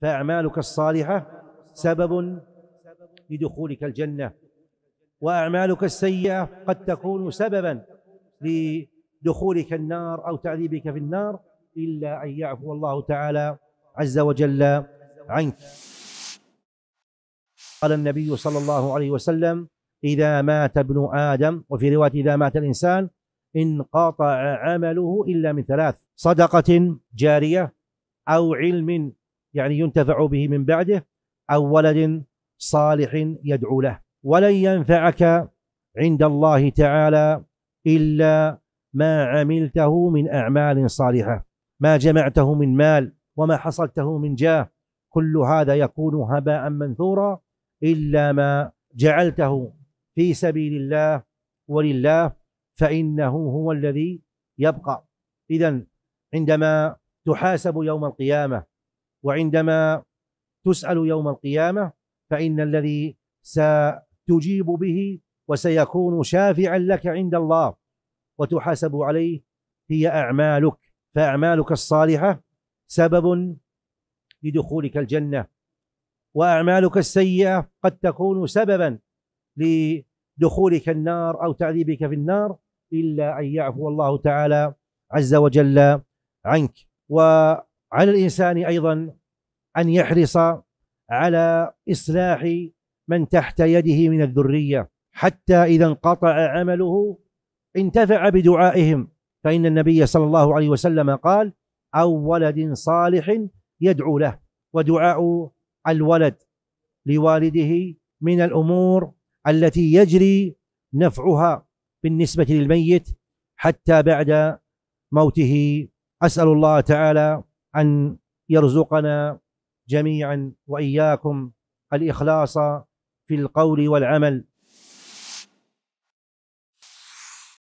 فأعمالك الصالحة سبب لدخولك الجنة وأعمالك السيئة قد تكون سببا لدخولك النار أو تعذيبك في النار إلا أن يعفو الله تعالى عز وجل عنك قال النبي صلى الله عليه وسلم إذا مات ابن آدم وفي رواية إذا مات الإنسان انقطع عمله إلا من ثلاث صدقة جارية أو علم يعني ينتفع به من بعده أو ولد صالح يدعو له ولن ينفعك عند الله تعالى إلا ما عملته من أعمال صالحة ما جمعته من مال وما حصلته من جاه كل هذا يكون هباء منثورا إلا ما جعلته في سبيل الله ولله فإنه هو الذي يبقى إذا عندما تحاسب يوم القيامة وعندما تسأل يوم القيامة فإن الذي ستجيب به وسيكون شافعا لك عند الله وتحاسب عليه هي أعمالك فأعمالك الصالحة سبب لدخولك الجنة وأعمالك السيئة قد تكون سببا لدخولك النار أو تعذيبك في النار إلا أن يعفو الله تعالى عز وجل عنك و على الانسان ايضا ان يحرص على اصلاح من تحت يده من الذريه حتى اذا انقطع عمله انتفع بدعائهم فان النبي صلى الله عليه وسلم قال او ولد صالح يدعو له ودعاء الولد لوالده من الامور التي يجري نفعها بالنسبه للميت حتى بعد موته اسال الله تعالى أن يرزقنا جميعا وإياكم الإخلاص في القول والعمل